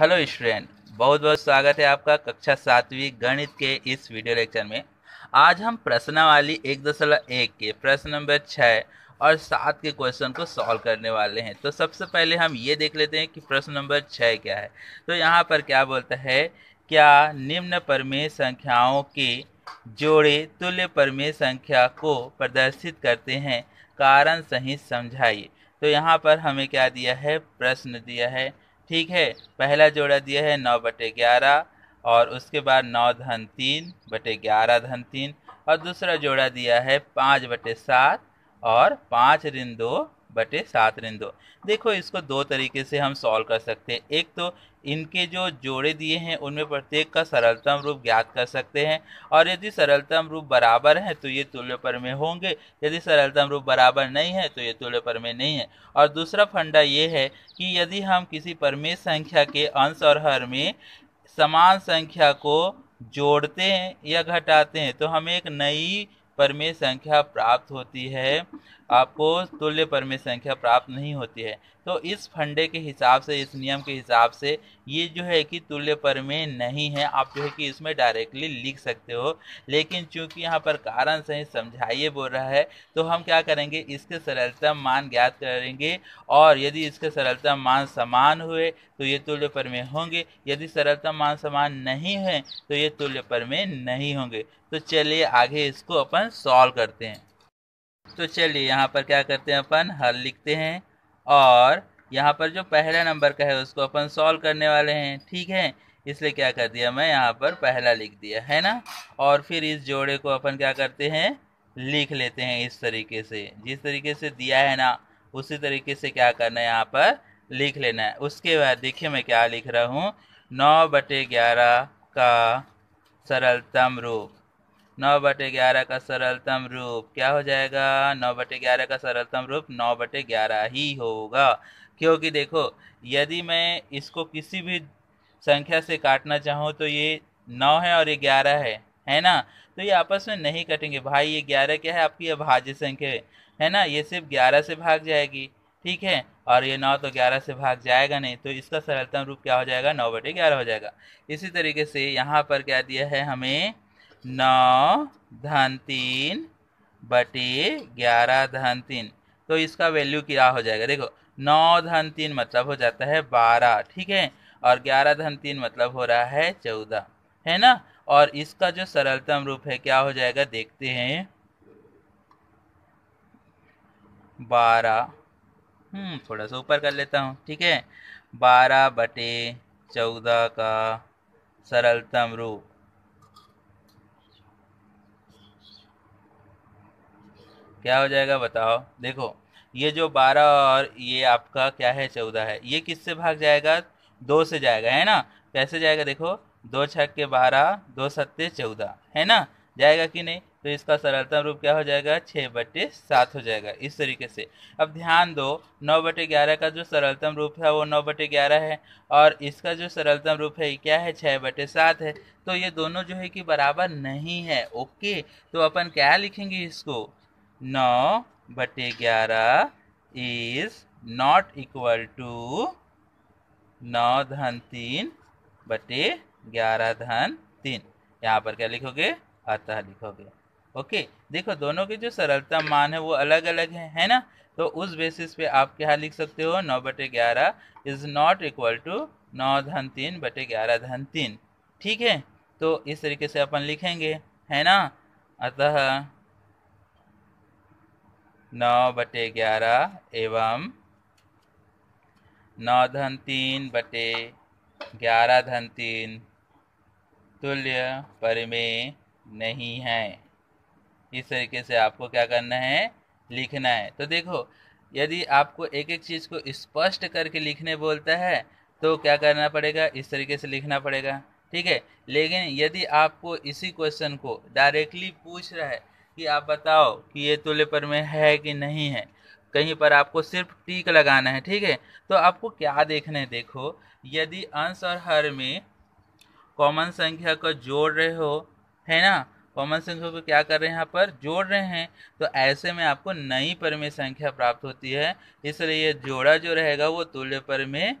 hello student बहुत बहुत स्वागत है आपका कक्षा सातवीं गणित के इस वीडियो लेक्चर में आज हम प्रश्नावाली एक दशमलव एक के प्रश्न नंबर छः और सात के क्वेश्चन को सॉल्व करने वाले हैं तो सबसे पहले हम ये देख लेते हैं कि प्रश्न नंबर छः क्या है तो यहाँ पर क्या बोलता है क्या निम्न परमेय संख्याओं के जोड़े तुल्य परमेय संख्या को प्रदर्शित करते हैं कारण सही समझाइए तो यहाँ पर हमें क्या दिया है प्रश्न दिया है ठीक है पहला जोड़ा दिया है नौ बटे ग्यारह और उसके बाद नौ धन तीन बटे ग्यारह धन तीन और दूसरा जोड़ा दिया है पाँच बटे सात और पाँच ऋण दो बटे सात ऋण दो देखो इसको दो तरीके से हम सॉल्व कर सकते हैं एक तो इनके जो जोड़े दिए हैं उनमें प्रत्येक का सरलतम रूप ज्ञात कर सकते हैं और यदि सरलतम रूप बराबर है तो ये तुल्य पर में होंगे यदि सरलतम रूप बराबर नहीं है तो ये तुल्य पर में नहीं है और दूसरा फंडा ये है कि यदि हम किसी परमेय संख्या के अंश और हर में समान संख्या को जोड़ते हैं या घटाते हैं तो हमें एक नई परमेय संख्या प्राप्त होती है आपको तुल्य परमेय संख्या प्राप्त नहीं होती है तो इस फंडे के हिसाब से इस नियम के हिसाब से ये जो है कि तुल्य परमेय नहीं है आप जो है कि इसमें डायरेक्टली लिख सकते हो लेकिन चूंकि यहाँ पर कारण सही समझाइए बोल रहा है तो हम क्या करेंगे इसके सरलतम मान ज्ञात करेंगे और यदि इसके सरलतम मान समान हुए तो ये तुल्य परमेय होंगे यदि सरलतम मान समान नहीं है तो ये तुल्य परमेय नहीं होंगे तो चलिए आगे इसको अपन सॉल्व करते हैं तो चलिए यहाँ पर क्या करते हैं अपन हल लिखते हैं और यहाँ पर जो पहला नंबर का है उसको अपन सॉल्व करने वाले हैं ठीक है इसलिए क्या कर दिया मैं यहाँ पर पहला लिख दिया है ना और फिर इस जोड़े को अपन क्या करते हैं लिख लेते हैं इस तरीके से जिस तरीके से दिया है ना उसी तरीके से क्या करना है यहाँ पर लिख लेना है उसके बाद देखिए मैं क्या लिख रहा हूँ नौ बटे ग्यारह का सरलतम रूप नौ बटे ग्यारह का सरलतम रूप क्या हो जाएगा नौ बटे ग्यारह का सरलतम रूप नौ बटे ग्यारह ही होगा क्योंकि देखो यदि मैं इसको किसी भी संख्या से काटना चाहूँ तो ये नौ है और ये ग्यारह है है ना तो ये आपस में नहीं कटेंगे भाई ये ग्यारह क्या है आपकी अभाज्य संख्या है है ना ये सिर्फ ग्यारह से भाग जाएगी ठीक है और ये नौ तो ग्यारह से भाग जाएगा नहीं तो इसका सरलतम रूप क्या हो जाएगा नौ बटे ग्यारह हो जाएगा इसी तरीके से यहाँ पर क्या दिया है हमें नौ धन तीन बटे ग्यारह धन तीन तो इसका वैल्यू क्या हो जाएगा देखो नौ धन तीन मतलब हो जाता है बारह ठीक है और ग्यारह धन तीन मतलब हो रहा है चौदह है ना और इसका जो सरलतम रूप है क्या हो जाएगा देखते हैं बारह हम्म थोड़ा सा ऊपर कर लेता हूँ ठीक है बारह बटे चौदह का सरलतम रूप क्या हो जाएगा बताओ देखो ये जो बारह और ये आपका क्या है चौदह है ये किससे भाग जाएगा दो से जाएगा है ना कैसे जाएगा देखो दो छक्के बारह दो सत्ते चौदह है ना जाएगा कि नहीं तो इसका सरलतम रूप क्या हो जाएगा छः बटे सात हो जाएगा इस तरीके से अब ध्यान दो नौ बटे ग्यारह का जो सरलतम रूप है वो नौ बटे ग्यारह है और इसका जो सरलतम रूप है क्या है छः बटे सात है तो ये दोनों जो है कि बराबर नहीं है ओके तो अपन क्या लिखेंगे इसको नौ बटे ग्यारह इज नॉट इक्वल टू नौ धन तीन बटे ग्यारह धन तीन यहाँ पर क्या लिखोगे अतः लिखोगे ओके देखो दोनों के जो सरलता मान है वो अलग अलग है है ना तो उस बेसिस पे आप क्या लिख सकते हो नौ बटे ग्यारह इज नॉट इक्वल टू नौ धन तीन बटे ग्यारह धन तीन ठीक है तो इस तरीके से अपन लिखेंगे है ना अतः नौ बटे ग्यारह एवं नौ धन तीन बटे ग्यारह धन तीन तुल्य परिमेय नहीं है इस तरीके से आपको क्या करना है लिखना है तो देखो यदि आपको एक एक चीज़ को स्पष्ट करके लिखने बोलता है तो क्या करना पड़ेगा इस तरीके से लिखना पड़ेगा ठीक है लेकिन यदि आपको इसी क्वेश्चन को डायरेक्टली पूछ रहा है कि आप बताओ कि ये तुल्य पर में है कि नहीं है कहीं पर आपको सिर्फ टीक लगाना है ठीक है तो आपको क्या देखने देखो यदि अंश और हर में कॉमन संख्या को जोड़ रहे हो है ना कॉमन संख्या को क्या कर रहे हैं यहाँ पर जोड़ रहे हैं तो ऐसे में आपको नई परमेय संख्या प्राप्त होती है इसलिए ये जोड़ा जो रहेगा वो तुल्य परमेय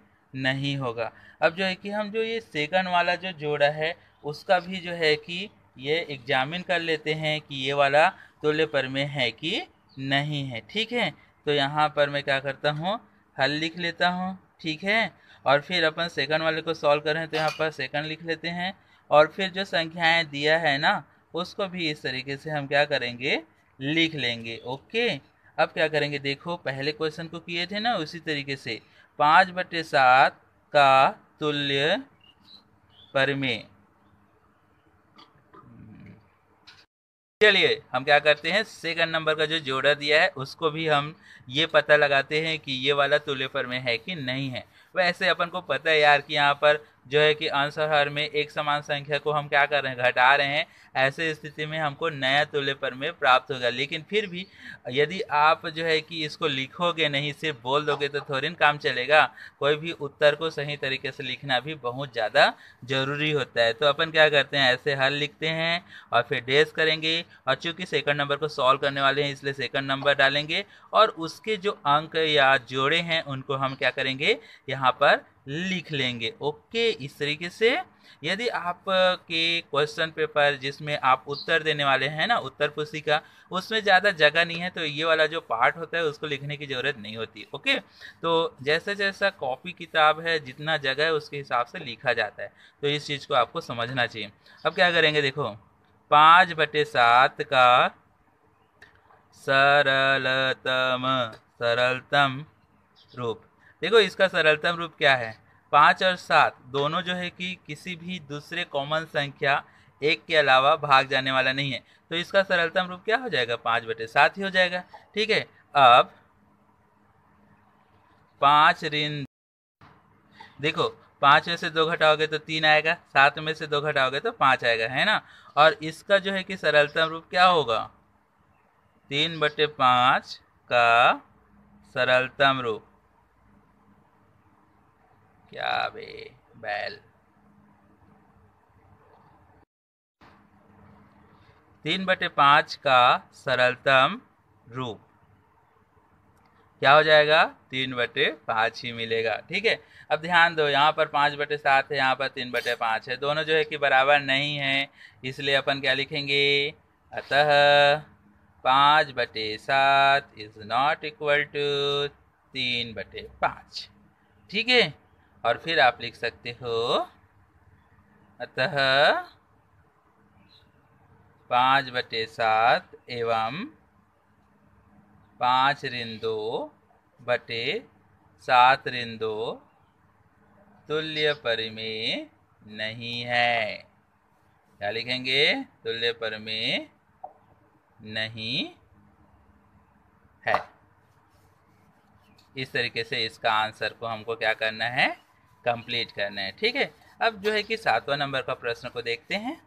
नहीं होगा अब जो है कि हम जो ये सेकंड वाला जो जोड़ा है उसका भी जो है कि ये एग्जामिन कर लेते हैं कि ये वाला तुल्य पर में है कि नहीं है ठीक है तो यहाँ पर मैं क्या करता हूँ हल लिख लेता हूँ ठीक है और फिर अपन सेकंड वाले को सॉल्व कर रहे हैं तो यहाँ पर सेकंड लिख लेते हैं और फिर जो संख्याएं दिया है ना उसको भी इस तरीके से हम क्या करेंगे लिख लेंगे ओके अब क्या करेंगे देखो पहले क्वेश्चन को किए थे ना उसी तरीके से पाँच बटे सात का तुल्य परमेय चलिए हम क्या करते हैं सेकंड नंबर का जो जोड़ा दिया है उसको भी हम ये पता लगाते हैं कि ये वाला पर में है कि नहीं है वैसे अपन को पता है यार कि यहाँ पर जो है कि आंसर हर में एक समान संख्या को हम क्या कर रहे हैं घटा रहे हैं ऐसे स्थिति में हमको नया तुल्य प्रमेय प्राप्त होगा लेकिन फिर भी यदि आप जो है कि इसको लिखोगे नहीं सिर्फ बोल दोगे तो थोड़ी काम चलेगा कोई भी उत्तर को सही तरीके से लिखना भी बहुत ज़्यादा जरूरी होता है तो अपन क्या करते हैं ऐसे हल लिखते हैं और फिर डेस करेंगे और चूँकि सेकंड नंबर को सॉल्व करने वाले हैं इसलिए सेकंड नंबर डालेंगे और उसके जो अंक या जोड़े हैं उनको हम क्या करेंगे यहाँ पर लिख लेंगे ओके इस तरीके से यदि आपके क्वेश्चन पेपर जिसमें आप उत्तर देने वाले हैं ना उत्तर पुस्तिका उसमें ज़्यादा जगह नहीं है तो ये वाला जो पार्ट होता है उसको लिखने की ज़रूरत नहीं होती ओके तो जैसे जैसा कॉपी किताब है जितना जगह है उसके हिसाब से लिखा जाता है तो इस चीज़ को आपको समझना चाहिए अब क्या करेंगे देखो पाँच बटे सात का सरलतम सरलतम रूप देखो इसका सरलतम रूप क्या है पाँच और सात दोनों जो है कि किसी भी दूसरे कॉमन संख्या एक के अलावा भाग जाने वाला नहीं है तो इसका सरलतम रूप क्या हो जाएगा पाँच बटे सात ही हो जाएगा ठीक है अब पाँच ऋण देखो पाँच में से दो घटाओगे तो तीन आएगा सात में से दो घटाओगे तो पाँच आएगा है ना और इसका जो है कि सरलतम रूप क्या होगा तीन बटे पाँच का सरलतम रूप क्या बे बैल तीन बटे पांच का सरलतम रूप क्या हो जाएगा तीन बटे पांच ही मिलेगा ठीक है अब ध्यान दो यहाँ पर पाँच बटे सात है यहाँ पर तीन बटे पाँच है दोनों जो है कि बराबर नहीं है इसलिए अपन क्या लिखेंगे अतः पाँच बटे सात इज नॉट इक्वल टू तीन बटे पाँच ठीक है और फिर आप लिख सकते हो अतः पाँच बटे सात एवं पाँच ऋण दो बटे सात ऋण दो तुल्य परिमेय नहीं है क्या लिखेंगे तुल्य परिमेय नहीं है इस तरीके से इसका आंसर को हमको क्या करना है कंप्लीट करना है ठीक है अब जो है कि सातवां नंबर का प्रश्न को देखते हैं